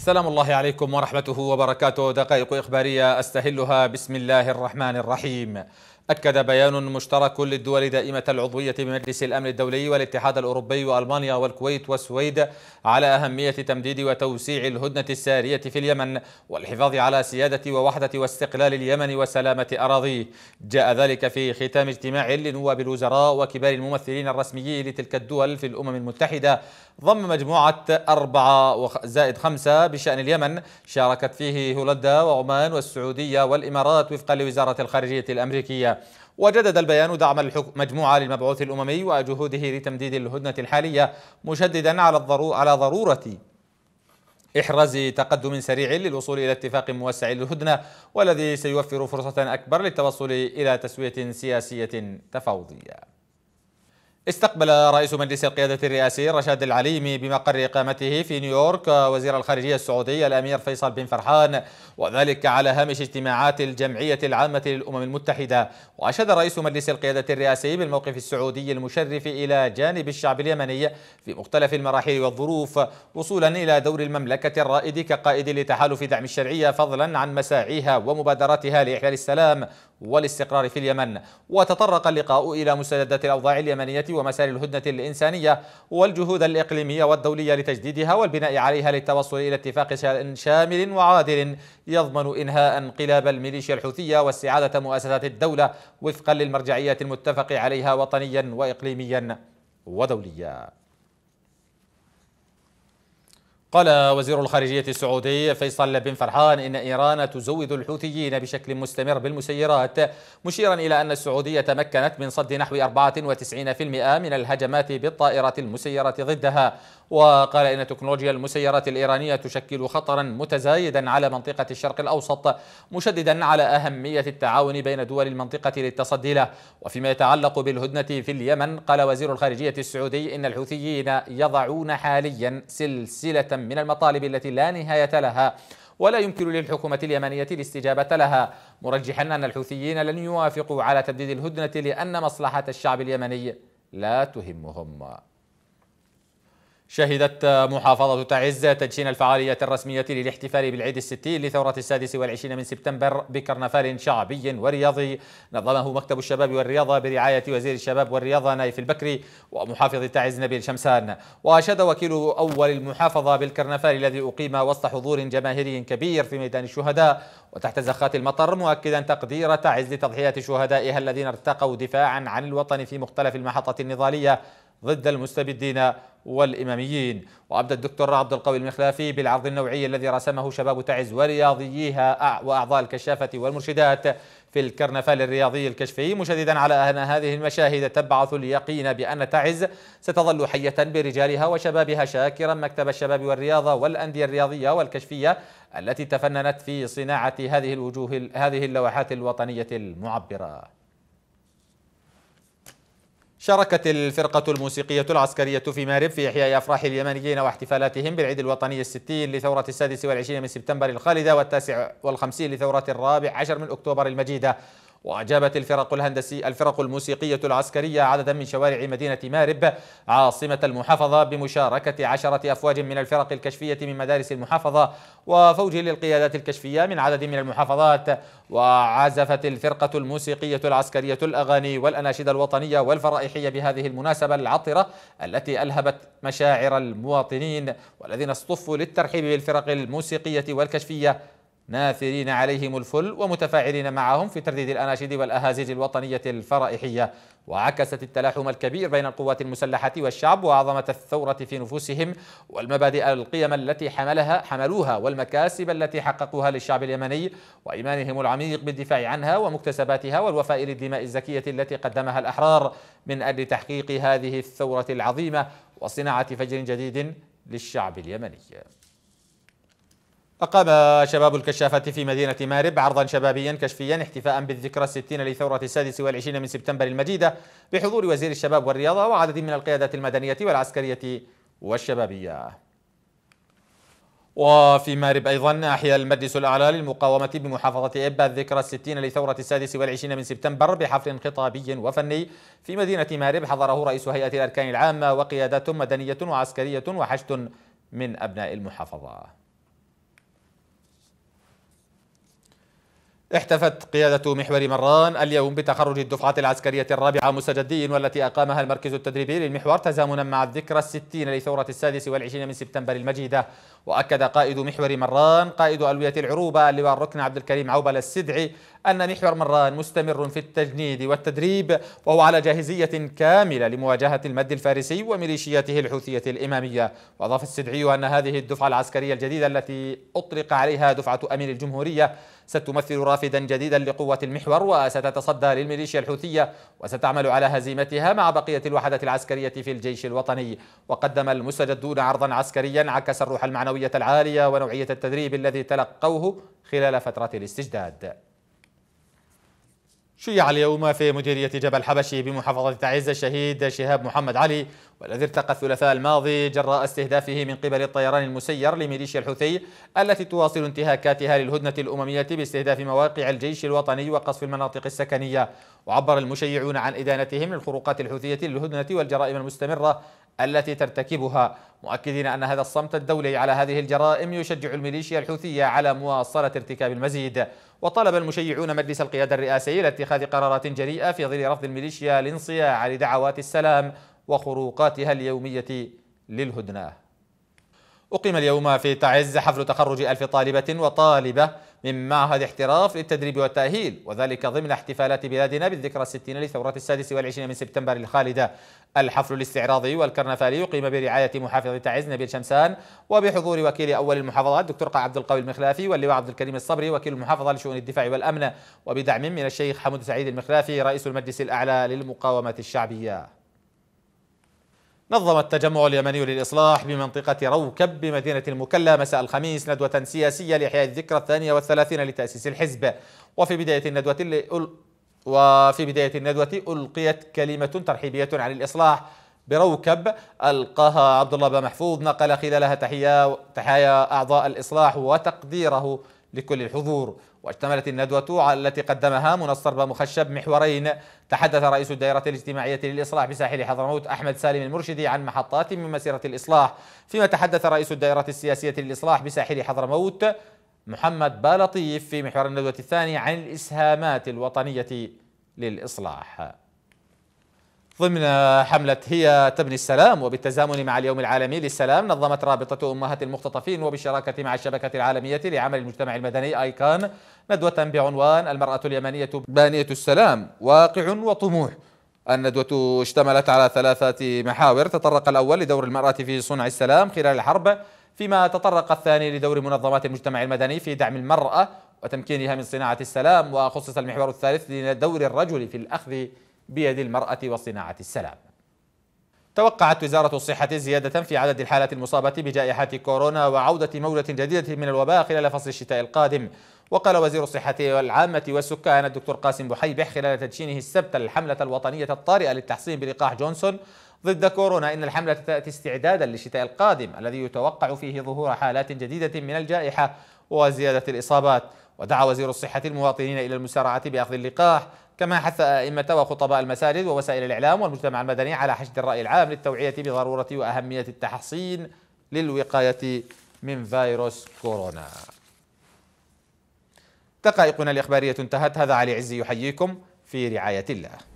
سلام الله عليكم ورحمته وبركاته دقائق إخبارية أستهلها بسم الله الرحمن الرحيم أكد بيان مشترك للدول دائمة العضوية بمجلس الأمن الدولي والاتحاد الأوروبي وألمانيا والكويت والسويد على أهمية تمديد وتوسيع الهدنة السارية في اليمن والحفاظ على سيادة ووحدة واستقلال اليمن وسلامة أراضيه جاء ذلك في ختام اجتماع لنواب الوزراء وكبار الممثلين الرسميين لتلك الدول في الأمم المتحدة ضم مجموعة أربعة زائد خمسة بشأن اليمن شاركت فيه هولندا وعمان والسعودية والإمارات وفقا لوزارة الخارجية الأمريكية وجدد البيان دعم المجموعة للمبعوث الأممي وجهوده لتمديد الهدنة الحالية مشددا على الضرو على ضرورة إحراز تقدم سريع للوصول إلى اتفاق موسع للهدنة والذي سيوفر فرصة أكبر للتوصل إلى تسوية سياسية تفاوضية استقبل رئيس مجلس القيادة الرئاسي رشاد العليمي بمقر إقامته في نيويورك وزير الخارجية السعودي الأمير فيصل بن فرحان وذلك على هامش اجتماعات الجمعية العامة للأمم المتحدة وأشاد رئيس مجلس القيادة الرئاسي بالموقف السعودي المشرف إلى جانب الشعب اليمني في مختلف المراحل والظروف وصولا إلى دور المملكة الرائد كقائد لتحالف دعم الشرعية فضلا عن مساعيها ومبادراتها لإحلال السلام والاستقرار في اليمن وتطرق اللقاء إلى مستجدات الأوضاع اليمنية ومسار الهدنة الإنسانية والجهود الإقليمية والدولية لتجديدها والبناء عليها للتوصل إلى اتفاق شامل وعادل يضمن إنهاء انقلاب الميليشيا الحوثية واستعادة مؤسسات الدولة وفقا للمرجعيات المتفق عليها وطنيا وإقليميا ودوليا قال وزير الخارجية السعودي فيصل بن فرحان إن إيران تزود الحوثيين بشكل مستمر بالمسيرات مشيرا إلى أن السعودية تمكنت من صد نحو 94% من الهجمات بالطائرات المسيرة ضدها وقال إن تكنولوجيا المسيرات الإيرانية تشكل خطرا متزايدا على منطقة الشرق الأوسط مشددا على أهمية التعاون بين دول المنطقة للتصدي له وفيما يتعلق بالهدنة في اليمن قال وزير الخارجية السعودي إن الحوثيين يضعون حاليا سلسلة من المطالب التي لا نهاية لها ولا يمكن للحكومة اليمنية الاستجابة لها مرجحا أن الحوثيين لن يوافقوا على تبديد الهدنة لأن مصلحة الشعب اليمني لا تهمهم شهدت محافظة تعز تدشين الفعالية الرسمية للاحتفال بالعيد الستين لثورة السادس والعشرين من سبتمبر بكرنفال شعبي ورياضي نظمه مكتب الشباب والرياضة برعاية وزير الشباب والرياضة نايف البكري ومحافظ تعز نبيل شمسان وأشاد وكيل أول المحافظة بالكرنفال الذي أقيم وسط حضور جماهيري كبير في ميدان الشهداء وتحت زخات المطر مؤكدا تقدير تعز لتضحية شهدائها الذين ارتقوا دفاعا عن الوطن في مختلف المحطات النضالية ضد المستبدين والإماميين وأبدى الدكتور عبد القوي المخلافي بالعرض النوعي الذي رسمه شباب تعز ورياضييها وأعضاء الكشافة والمرشدات في الكرنفال الرياضي الكشفي مشددا على أن هذه المشاهد تبعث اليقين بأن تعز ستظل حية برجالها وشبابها شاكرا مكتب الشباب والرياضة والأندية الرياضية والكشفية التي تفننت في صناعة هذه الوجوه هذه اللوحات الوطنية المعبرة شاركت الفرقة الموسيقية العسكرية في مارب في إحياء أفراح اليمنيين واحتفالاتهم بالعيد الوطني الستين لثورة السادس والعشرين من سبتمبر الخالدة والتاسع والخمسين لثورة الرابع عشر من أكتوبر المجيدة وأجابت الفرق الهندسي الفرق الموسيقية العسكرية عددا من شوارع مدينة مارب عاصمة المحافظة بمشاركة عشرة أفواج من الفرق الكشفية من مدارس المحافظة وفوج للقيادات الكشفية من عدد من المحافظات وعزفت الفرقة الموسيقية العسكرية الأغاني والأناشيد الوطنية والفرائحية بهذه المناسبة العطرة التي ألهبت مشاعر المواطنين والذين اصطفوا للترحيب بالفرق الموسيقية والكشفية ناثرين عليهم الفل ومتفاعلين معهم في ترديد الأناشيد والأهازيج الوطنية الفرائحية وعكست التلاحم الكبير بين القوات المسلحة والشعب وعظمة الثورة في نفوسهم والمبادئ القيم التي حملها حملوها والمكاسب التي حققوها للشعب اليمني وإيمانهم العميق بالدفاع عنها ومكتسباتها والوفاء للدماء الزكية التي قدمها الأحرار من أجل تحقيق هذه الثورة العظيمة وصناعة فجر جديد للشعب اليمني أقام شباب الكشافة في مدينة مارب عرضا شبابيا كشفيا احتفاء بالذكرى الستين لثورة السادس والعشرين من سبتمبر المجيدة بحضور وزير الشباب والرياضة وعدد من القيادات المدنية والعسكرية والشبابية وفي مارب أيضا أحيا المجلس الأعلى للمقاومة بمحافظة إبا الذكرى الستين لثورة السادس والعشرين من سبتمبر بحفل خطابي وفني في مدينة مارب حضره رئيس هيئة الأركان العامة وقيادات مدنية وعسكرية وحشد من أبناء المحافظة احتفت قيادة محور مران اليوم بتخرج الدفعة العسكرية الرابعة مستجدي والتي أقامها المركز التدريبي للمحور تزامنا مع الذكرى الستين لثورة السادس والعشرين من سبتمبر المجيدة وأكد قائد محور مران قائد ألوية العروبة اللواء الركن عبد الكريم عوبل السدعي أن محور مران مستمر في التجنيد والتدريب وهو على جاهزية كاملة لمواجهة المد الفارسي وميليشياته الحوثية الإمامية وأضاف السدعي أن هذه الدفعة العسكرية الجديدة التي أطلق عليها دفعة أمين الجمهورية ستمثل رافدا جديدا لقوة المحور وستتصدى للميليشيا الحوثية وستعمل على هزيمتها مع بقية الوحدات العسكرية في الجيش الوطني وقدم المستجدون عرضا عسكريا عكس الروح المعنوية العالية ونوعية التدريب الذي تلقوه خلال فترة الاستجداد شيع اليوم في مديرية جبل حبشي بمحافظة تعز الشهيد شهاب محمد علي والذي ارتقى الثلاثاء الماضي جراء استهدافه من قبل الطيران المسير لميليشيا الحوثي التي تواصل انتهاكاتها للهدنة الأممية باستهداف مواقع الجيش الوطني وقصف المناطق السكنية وعبر المشيعون عن إدانتهم للخروقات الحوثية للهدنة والجرائم المستمرة التي ترتكبها مؤكدين أن هذا الصمت الدولي على هذه الجرائم يشجع الميليشيا الحوثية على مواصلة ارتكاب المزيد وطلب المشيعون مجلس القيادة الرئاسي لاتخاذ قرارات جريئة في ظل رفض الميليشيا الانصياع لدعوات السلام وخروقاتها اليومية للهدنة أقيم اليوم في تعز حفل تخرج ألف طالبة وطالبة من معهد احتراف للتدريب والتأهيل وذلك ضمن احتفالات بلادنا بالذكرى الستين لثورة السادس والعشرين من سبتمبر الخالدة الحفل الاستعراضي والكرنفالي يقيم برعاية محافظ تعز نبيل شمسان وبحضور وكيل أول المحافظات دكتور عبد القوي المخلافي واللواء عبد الكريم الصبري وكيل المحافظة لشؤون الدفاع والأمن وبدعم من الشيخ حمود سعيد المخلافي رئيس المجلس الأعلى للمقاومة الشعبية نظم التجمع اليمني للإصلاح بمنطقة روكب بمدينة المكلا مساء الخميس ندوة سياسية لإحياء الذكرى الثانية والثلاثين لتأسيس الحزب وفي بداية الندوة وفي بداية الندوة ألقيت كلمة ترحيبية عن الإصلاح بروكب ألقاها عبد الله محفوظ نقل خلالها تحيا تحايا أعضاء الإصلاح وتقديره لكل الحضور واشتملت الندوة التي قدمها منصر بمخشب محورين تحدث رئيس الدائرة الاجتماعية للإصلاح بساحل حضرموت أحمد سالم المرشدي عن محطات من مسيرة الإصلاح فيما تحدث رئيس الدائرة السياسية للإصلاح بساحل حضرموت محمد بالطيف في محور الندوة الثاني عن الإسهامات الوطنية للإصلاح ضمن حملة هي تبني السلام وبالتزامن مع اليوم العالمي للسلام نظمت رابطة أمهات المختطفين وبالشراكة مع الشبكة العالمية لعمل المجتمع المدني آيكان ندوة بعنوان المرأة اليمنية بانية السلام واقع وطموح الندوة اشتملت على ثلاثة محاور تطرق الأول لدور المرأة في صنع السلام خلال الحرب فيما تطرق الثاني لدور منظمات المجتمع المدني في دعم المرأة وتمكينها من صناعة السلام وخصص المحور الثالث لدور الرجل في الأخذ بيد المرأة وصناعة السلام توقعت وزارة الصحة زيادة في عدد الحالات المصابة بجائحة كورونا وعودة موجة جديدة من الوباء خلال فصل الشتاء القادم وقال وزير الصحة العامة والسكان الدكتور قاسم بحيبح خلال تدشينه السبت الحملة الوطنية الطارئة للتحصين بلقاح جونسون ضد كورونا إن الحملة تأتي استعدادا للشتاء القادم الذي يتوقع فيه ظهور حالات جديدة من الجائحة وزيادة الإصابات ودعا وزير الصحة المواطنين إلى المسارعة بأخذ اللقاح كما حث أئمة وخطباء المساجد ووسائل الإعلام والمجتمع المدني على حشد الرأي العام للتوعية بضرورة وأهمية التحصين للوقاية من فيروس كورونا دقائقنا الإخبارية انتهت هذا علي عزي يحييكم في رعاية الله